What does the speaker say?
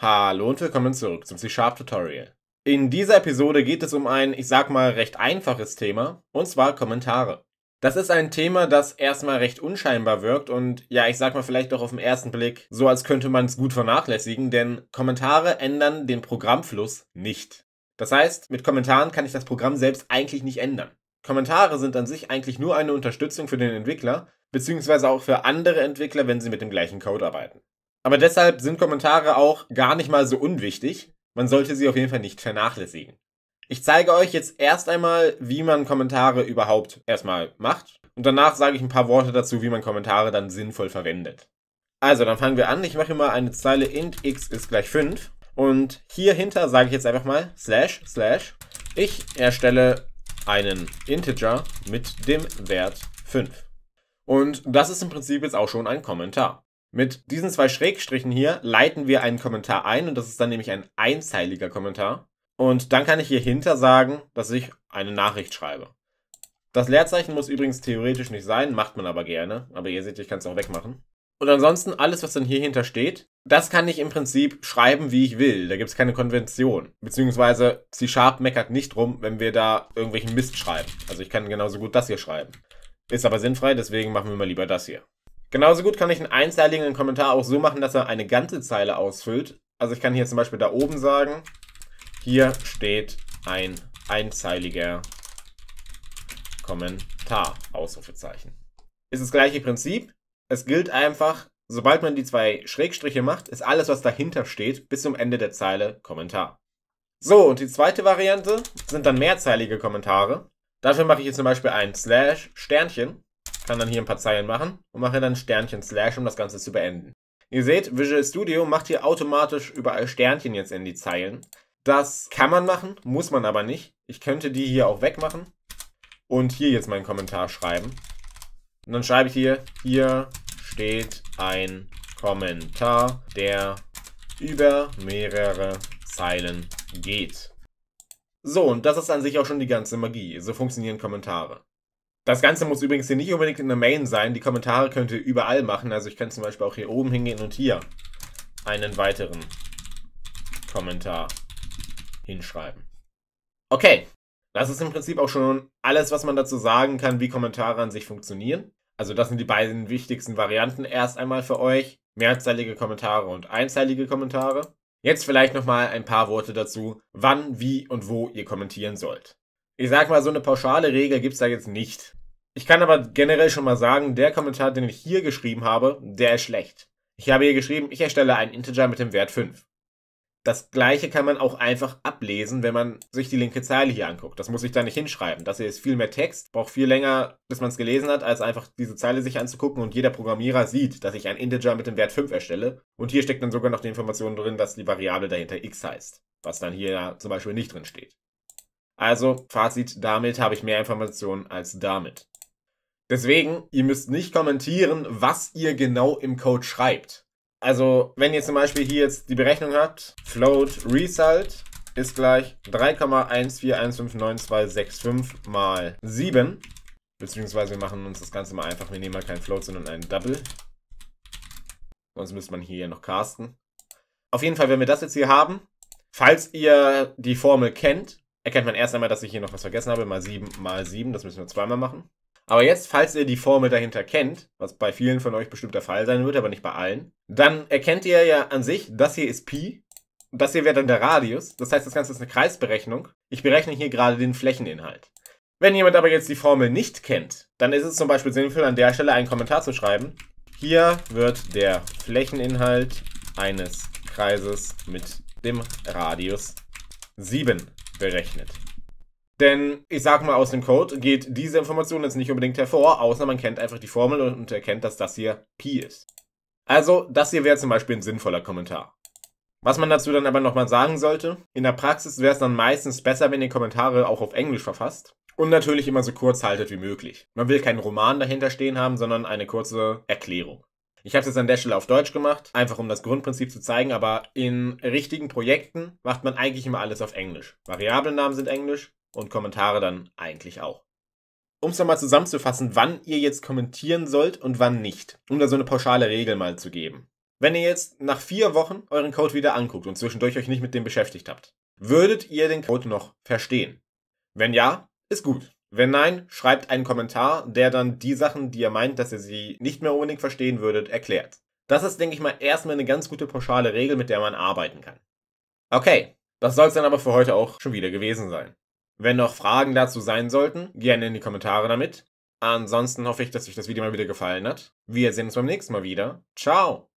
Hallo und willkommen zurück zum C-Sharp Tutorial. In dieser Episode geht es um ein, ich sag mal, recht einfaches Thema, und zwar Kommentare. Das ist ein Thema, das erstmal recht unscheinbar wirkt und ja, ich sag mal vielleicht auch auf den ersten Blick so, als könnte man es gut vernachlässigen, denn Kommentare ändern den Programmfluss nicht. Das heißt, mit Kommentaren kann ich das Programm selbst eigentlich nicht ändern. Kommentare sind an sich eigentlich nur eine Unterstützung für den Entwickler, beziehungsweise auch für andere Entwickler, wenn sie mit dem gleichen Code arbeiten. Aber deshalb sind Kommentare auch gar nicht mal so unwichtig. Man sollte sie auf jeden Fall nicht vernachlässigen. Ich zeige euch jetzt erst einmal, wie man Kommentare überhaupt erstmal macht. Und danach sage ich ein paar Worte dazu, wie man Kommentare dann sinnvoll verwendet. Also, dann fangen wir an. Ich mache mal eine Zeile int x ist gleich 5. Und hier hinter sage ich jetzt einfach mal slash slash. Ich erstelle einen Integer mit dem Wert 5. Und das ist im Prinzip jetzt auch schon ein Kommentar. Mit diesen zwei Schrägstrichen hier leiten wir einen Kommentar ein und das ist dann nämlich ein einzeiliger Kommentar. Und dann kann ich hier hinter sagen, dass ich eine Nachricht schreibe. Das Leerzeichen muss übrigens theoretisch nicht sein, macht man aber gerne. Aber ihr seht, ich kann es auch wegmachen. Und ansonsten alles, was dann hier hinter steht, das kann ich im Prinzip schreiben, wie ich will. Da gibt es keine Konvention. Beziehungsweise C-Sharp meckert nicht rum, wenn wir da irgendwelchen Mist schreiben. Also ich kann genauso gut das hier schreiben. Ist aber sinnfrei, deswegen machen wir mal lieber das hier. Genauso gut kann ich einen einzeiligen Kommentar auch so machen, dass er eine ganze Zeile ausfüllt. Also ich kann hier zum Beispiel da oben sagen, hier steht ein einzeiliger Kommentar, Ausrufezeichen. Ist das gleiche Prinzip. Es gilt einfach, sobald man die zwei Schrägstriche macht, ist alles, was dahinter steht, bis zum Ende der Zeile Kommentar. So, und die zweite Variante sind dann mehrzeilige Kommentare. Dafür mache ich jetzt zum Beispiel ein Slash Sternchen kann dann hier ein paar Zeilen machen und mache dann Sternchen Slash, um das Ganze zu beenden. Ihr seht, Visual Studio macht hier automatisch überall Sternchen jetzt in die Zeilen. Das kann man machen, muss man aber nicht. Ich könnte die hier auch wegmachen und hier jetzt meinen Kommentar schreiben. Und dann schreibe ich hier, hier steht ein Kommentar, der über mehrere Zeilen geht. So, und das ist an sich auch schon die ganze Magie. So funktionieren Kommentare. Das Ganze muss übrigens hier nicht unbedingt in der Main sein. Die Kommentare könnt ihr überall machen. Also ich kann zum Beispiel auch hier oben hingehen und hier einen weiteren Kommentar hinschreiben. Okay, das ist im Prinzip auch schon alles, was man dazu sagen kann, wie Kommentare an sich funktionieren. Also das sind die beiden wichtigsten Varianten erst einmal für euch. Mehrzeilige Kommentare und einzeilige Kommentare. Jetzt vielleicht nochmal ein paar Worte dazu, wann, wie und wo ihr kommentieren sollt. Ich sag mal, so eine pauschale Regel gibt es da jetzt nicht. Ich kann aber generell schon mal sagen, der Kommentar, den ich hier geschrieben habe, der ist schlecht. Ich habe hier geschrieben, ich erstelle einen Integer mit dem Wert 5. Das gleiche kann man auch einfach ablesen, wenn man sich die linke Zeile hier anguckt. Das muss ich da nicht hinschreiben. Das hier ist viel mehr Text, braucht viel länger, bis man es gelesen hat, als einfach diese Zeile sich anzugucken und jeder Programmierer sieht, dass ich einen Integer mit dem Wert 5 erstelle. Und hier steckt dann sogar noch die Information drin, dass die Variable dahinter x heißt, was dann hier zum Beispiel nicht drin steht. Also Fazit, damit habe ich mehr Informationen als damit. Deswegen, ihr müsst nicht kommentieren, was ihr genau im Code schreibt. Also, wenn ihr zum Beispiel hier jetzt die Berechnung habt, float result ist gleich 3,14159265 mal 7. Beziehungsweise wir machen uns das Ganze mal einfach, wir nehmen mal kein Float, sondern einen Double. Sonst müsste man hier noch casten. Auf jeden Fall, wenn wir das jetzt hier haben, falls ihr die Formel kennt, erkennt man erst einmal, dass ich hier noch was vergessen habe, mal 7 mal 7, das müssen wir zweimal machen. Aber jetzt, falls ihr die Formel dahinter kennt, was bei vielen von euch bestimmt der Fall sein wird, aber nicht bei allen, dann erkennt ihr ja an sich, das hier ist Pi, das hier wäre dann der Radius. Das heißt, das Ganze ist eine Kreisberechnung. Ich berechne hier gerade den Flächeninhalt. Wenn jemand aber jetzt die Formel nicht kennt, dann ist es zum Beispiel sinnvoll, an der Stelle einen Kommentar zu schreiben. Hier wird der Flächeninhalt eines Kreises mit dem Radius 7 berechnet. Denn ich sag mal, aus dem Code geht diese Information jetzt nicht unbedingt hervor, außer man kennt einfach die Formel und erkennt, dass das hier Pi ist. Also, das hier wäre zum Beispiel ein sinnvoller Kommentar. Was man dazu dann aber nochmal sagen sollte, in der Praxis wäre es dann meistens besser, wenn ihr Kommentare auch auf Englisch verfasst und natürlich immer so kurz haltet wie möglich. Man will keinen Roman dahinter stehen haben, sondern eine kurze Erklärung. Ich habe es jetzt an der Stelle auf Deutsch gemacht, einfach um das Grundprinzip zu zeigen, aber in richtigen Projekten macht man eigentlich immer alles auf Englisch. Variablennamen sind Englisch, und Kommentare dann eigentlich auch. Um es nochmal zusammenzufassen, wann ihr jetzt kommentieren sollt und wann nicht, um da so eine pauschale Regel mal zu geben. Wenn ihr jetzt nach vier Wochen euren Code wieder anguckt und zwischendurch euch nicht mit dem beschäftigt habt, würdet ihr den Code noch verstehen? Wenn ja, ist gut. Wenn nein, schreibt einen Kommentar, der dann die Sachen, die ihr meint, dass ihr sie nicht mehr unbedingt verstehen würdet, erklärt. Das ist, denke ich mal, erstmal eine ganz gute pauschale Regel, mit der man arbeiten kann. Okay, das soll es dann aber für heute auch schon wieder gewesen sein. Wenn noch Fragen dazu sein sollten, gerne in die Kommentare damit. Ansonsten hoffe ich, dass euch das Video mal wieder gefallen hat. Wir sehen uns beim nächsten Mal wieder. Ciao!